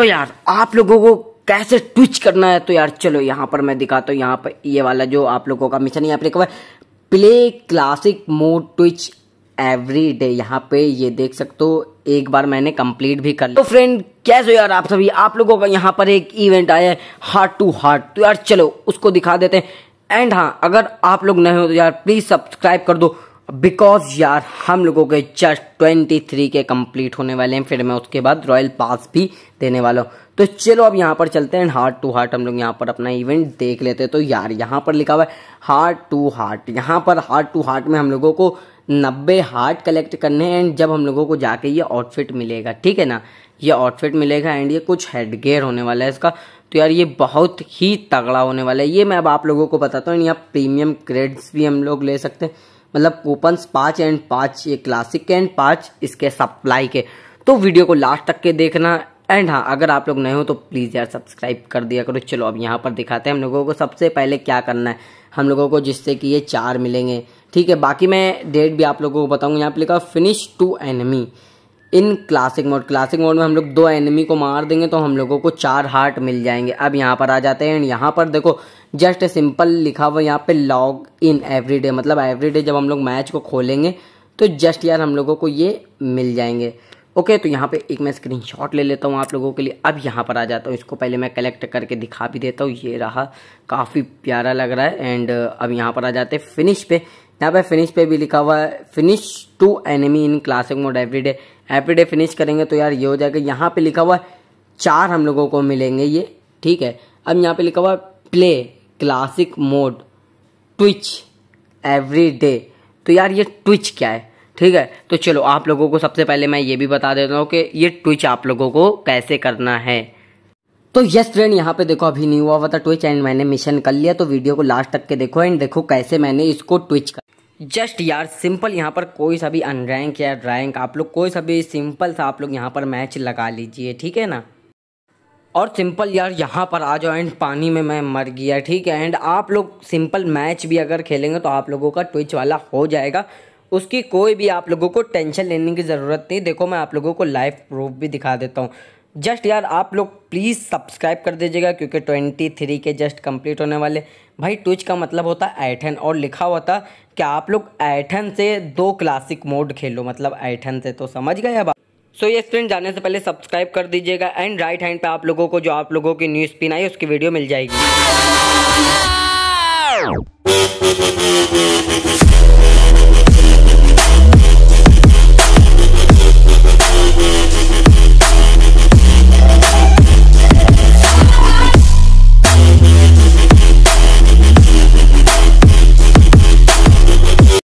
तो यार आप लोगों को कैसे ट्विच करना है तो यार चलो यहाँ पर मैं दिखाता हूँ यहाँ पर ये वाला जो आप लोगों का मिशन यहाँ पर एक बार play classic mode twitch every day यहाँ पे ये देख सकते हो एक बार मैंने कंप्लीट भी कर लिया तो फ्रेंड कैसे यार आप सभी आप लोगों का यहाँ पर एक इवेंट आया है हार्ट टू हार्ट तो यार चलो उसको दिखा देते हैं एंड हाँ अगर आप लोग नए हो तो यार प्लीज़ सब्सक्राइब कर दो बिकॉज यार हम लोगों के जस्ट ट्वेंटी थ्री के कंप्लीट होने वाले हैं फिर मैं उसके बाद रॉयल पास भी देने वाला हूँ तो चलो अब यहाँ पर चलते हैं हार्ट टू हार्ट हम लोग यहाँ पर अपना इवेंट देख लेते हैं तो यार यहाँ पर लिखा हुआ है हार्ट टू हार्ट यहाँ पर हार्ट टू हार्ट में हम लोगों को नब्बे हार्ट कलेक्ट करने हैं एंड जब हम लोगों को जाके ये आउटफिट मिलेगा ठीक है ना ये आउटफिट मिलेगा एंड ये कुछ हेड गेयर होने वाला है इसका तो यार ये बहुत ही तगड़ा होने वाला है ये मैं अब आप लोगों को बताता हूँ यहाँ प्रीमियम क्रेडिट्स भी हम लोग ले सकते हैं मतलब कूपन्स पाँच एंड पाँच ये क्लासिक के एंड पाँच इसके सप्लाई के तो वीडियो को लास्ट तक के देखना एंड हाँ अगर आप लोग नए हो तो प्लीज़ यार सब्सक्राइब कर दिया करो चलो अब यहाँ पर दिखाते हैं हम लोगों को सबसे पहले क्या करना है हम लोगों को जिससे कि ये चार मिलेंगे ठीक है बाकी मैं डेट भी आप लोगों को बताऊंगा यहाँ पे लिखा finish two enemy in classic mode classic mode में हम लोग दो एनिमी को मार देंगे तो हम लोगों को चार हार्ट मिल जाएंगे अब यहाँ पर आ जाते हैं यहाँ पर देखो जस्ट सिंपल लिखा हुआ यहाँ पे लॉग इन एवरीडे मतलब एवरीडे जब हम लोग मैच को खोलेंगे तो जस्ट यार हम लोगों को ये मिल जाएंगे ओके तो यहाँ पे एक मैं स्क्रीनशॉट ले लेता हूँ आप लोगों के लिए अब यहाँ पर आ जाता हूँ इसको पहले मैं कलेक्ट करके दिखा भी देता हूँ ये रहा काफ़ी प्यारा लग रहा है एंड uh, अब यहाँ पर आ जाते हैं फिनिश पे यहाँ पे फिनिश पे भी लिखा हुआ है finish two enemy in classic mode everyday everyday finish करेंगे तो यार ये हो जाएगा यहाँ पे लिखा हुआ है चार हम लोगों को मिलेंगे ये ठीक है अब यहाँ पे लिखा हुआ है play classic mode twitch every day तो यार ये ट्विच क्या है ठीक है तो चलो आप लोगों को सबसे पहले मैं ये भी बता देता हूँ कि ये ट्विच आप लोगों को कैसे करना है तो यस फ्रेंड यहाँ पे देखो अभी नहीं हुआ हुआ था ट्विच एंड मैंने मिशन कर लिया तो वीडियो को लास्ट तक के देखो एंड देखो कैसे मैंने इसको ट्विच कर जस्ट यार सिंपल यहाँ पर कोई सा भी अनरैंक या रैंक आप लोग कोई सा भी सिंपल सा आप लोग यहाँ पर मैच लगा लीजिए ठीक है ना और सिंपल यार यहाँ पर आ जाओ एंड पानी में मैं मर गया ठीक है एंड आप लोग सिंपल मैच भी अगर खेलेंगे तो आप लोगों का ट्विच वाला हो जाएगा उसकी कोई भी आप लोगों को टेंशन लेने की ज़रूरत नहीं देखो मैं आप लोगों को लाइव प्रूफ भी दिखा देता हूँ जस्ट यार आप लोग प्लीज़ सब्सक्राइब कर दीजिएगा क्योंकि ट्वेंटी थ्री के जस्ट कंप्लीट होने वाले भाई ट्विच का मतलब होता है एठन और लिखा हुआ था कि आप लोग एठन से दो क्लासिक मोड खेलो मतलब एठन से तो समझ गए अब सो ये स्टूडेंट जाने से पहले सब्सक्राइब कर दीजिएगा एंड राइट हैंड पे आप लोगों को जो आप लोगों की न्यूज़ पिन आई उसकी वीडियो मिल जाएगी